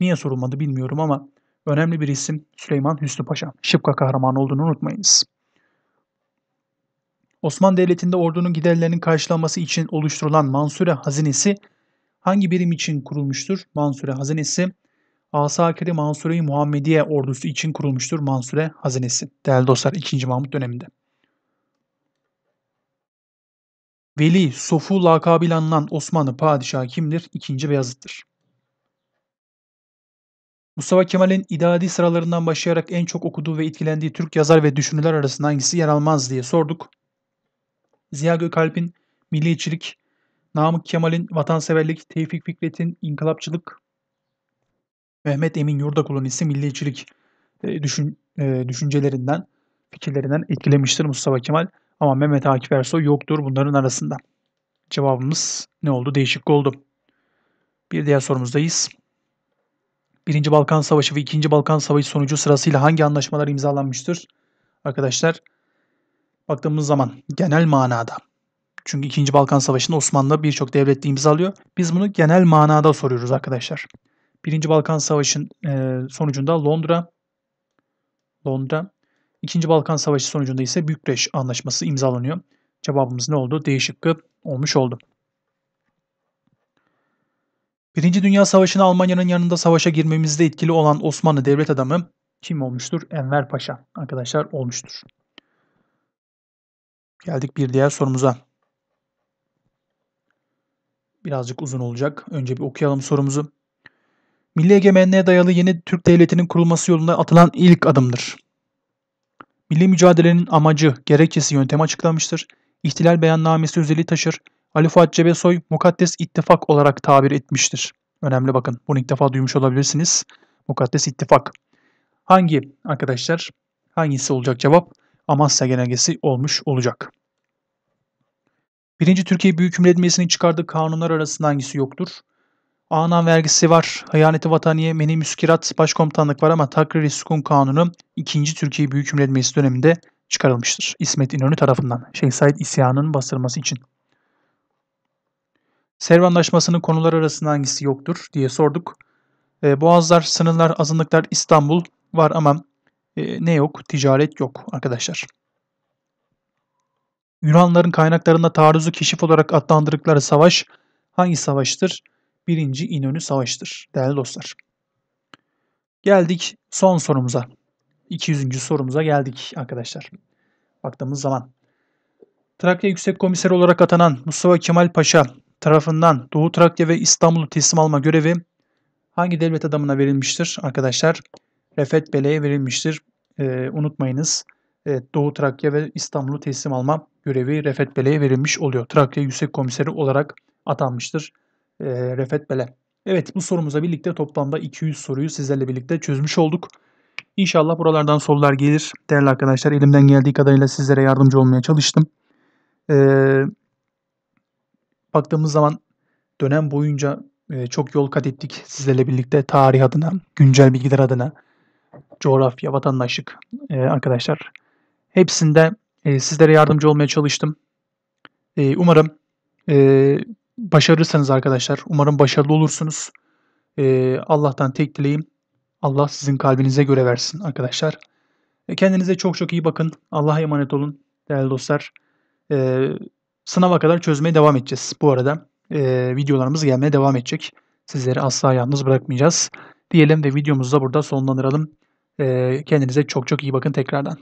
Niye sorulmadı bilmiyorum ama önemli bir isim Süleyman Hüsnü Paşa. Şıpka kahramanı olduğunu unutmayınız. Osmanlı Devleti'nde ordunun giderlerinin karşılanması için oluşturulan Mansure Hazinesi hangi birim için kurulmuştur? Mansure Hazinesi Asakiri Mansure-i Muhammediye ordusu için kurulmuştur Mansure Hazinesi. Değerli dostlar 2. Mahmut döneminde. Veli, Sofu lakabıyla anılan Osmanlı padişahı kimdir? 2. Beyazıt'tır. Mustafa Kemal'in idadi sıralarından başlayarak en çok okuduğu ve etkilendiği Türk yazar ve düşünürler arasında hangisi yer almaz diye sorduk. Ziya Gökalp'in milliyetçilik, Namık Kemal'in vatanseverlik, Tevfik Fikret'in inkılapçılık, Mehmet Emin Yurdakul'un ise milliyetçilik e, düşün, e, düşüncelerinden, fikirlerinden etkilemiştir Mustafa Kemal. Ama Mehmet Akif Ersoy yoktur bunların arasında. Cevabımız ne oldu? Değişik oldu. Bir diğer sorumuzdayız. 1. Balkan Savaşı ve 2. Balkan Savaşı sonucu sırasıyla hangi anlaşmalar imzalanmıştır? Arkadaşlar baktığımız zaman genel manada çünkü 2. Balkan Savaşı'nı Osmanlı birçok devletle imzalıyor. Biz bunu genel manada soruyoruz arkadaşlar. 1. Balkan Savaşı'nın e, sonucunda Londra Londra 2. Balkan Savaşı sonucunda ise Bükreş Anlaşması imzalanıyor. Cevabımız ne oldu? D şıkkı olmuş oldu. Birinci Dünya Savaşı'nın Almanya'nın yanında savaşa girmemizde etkili olan Osmanlı devlet adamı kim olmuştur? Enver Paşa arkadaşlar olmuştur. Geldik bir diğer sorumuza. Birazcık uzun olacak. Önce bir okuyalım sorumuzu. Milli egemenliğe dayalı yeni Türk devletinin kurulması yolunda atılan ilk adımdır. Milli mücadelenin amacı, gerekçesi, yöntemi açıklamıştır. İhtilal beyannamesi özelliği taşır. Ali Fuat Cebesoy mukaddes ittifak olarak tabir etmiştir. Önemli bakın. Bunu ilk defa duymuş olabilirsiniz. Mukaddes ittifak. Hangi arkadaşlar? Hangisi olacak cevap? Amasya Genelgesi olmuş olacak. Birinci Türkiye Büyük Millet Meclisi'nin çıkardığı kanunlar arasında hangisi yoktur? Anan vergisi var, Hayaneti Vataniye, Meni Müskirat, Başkomutanlık var ama Takriri Sukun Kanunu 2. Türkiye Büyük Millet Meclisi döneminde çıkarılmıştır. İsmet İnönü tarafından Şehzait İsyan'ın bastırması için. Sevr Anlaşması'nın konuları arasında hangisi yoktur diye sorduk. E, boğazlar, sınırlar, azınlıklar, İstanbul var ama e, ne yok? Ticaret yok arkadaşlar. Yunanların kaynaklarında taarruzu keşif olarak adlandırdıkları savaş hangi savaştır? Birinci İnönü Savaştır. değerli dostlar. Geldik son sorumuza. 200. sorumuza geldik arkadaşlar. Baktığımız zaman. Trakya Yüksek Komiseri olarak atanan Mustafa Kemal Paşa tarafından Doğu Trakya ve İstanbul'u teslim alma görevi hangi devlet adamına verilmiştir arkadaşlar? Refet Bele'ye verilmiştir. E, unutmayınız. E, Doğu Trakya ve İstanbul'u teslim alma görevi Refet Bele'ye verilmiş oluyor. Trakya Yüksek Komiseri olarak atanmıştır e, Refet Bele. Evet bu sorumuza birlikte toplamda 200 soruyu sizlerle birlikte çözmüş olduk. İnşallah buralardan sorular gelir. Değerli arkadaşlar elimden geldiği kadarıyla sizlere yardımcı olmaya çalıştım. Ee, baktığımız zaman dönem boyunca e, çok yol kat ettik sizlerle birlikte tarih adına, güncel bilgiler adına, coğrafya, vatandaşlık e, arkadaşlar. Hepsinde e, sizlere yardımcı olmaya çalıştım. umarım e, başarırsanız arkadaşlar, umarım başarılı olursunuz. Allah'tan tek dileğim Allah sizin kalbinize göre versin arkadaşlar. kendinize çok çok iyi bakın. Allah'a emanet olun değerli dostlar. E, Sınava kadar çözmeye devam edeceğiz. Bu arada e, videolarımız gelmeye devam edecek. Sizleri asla yalnız bırakmayacağız. Diyelim ve videomuzu da burada sonlandıralım. E, kendinize çok çok iyi bakın tekrardan.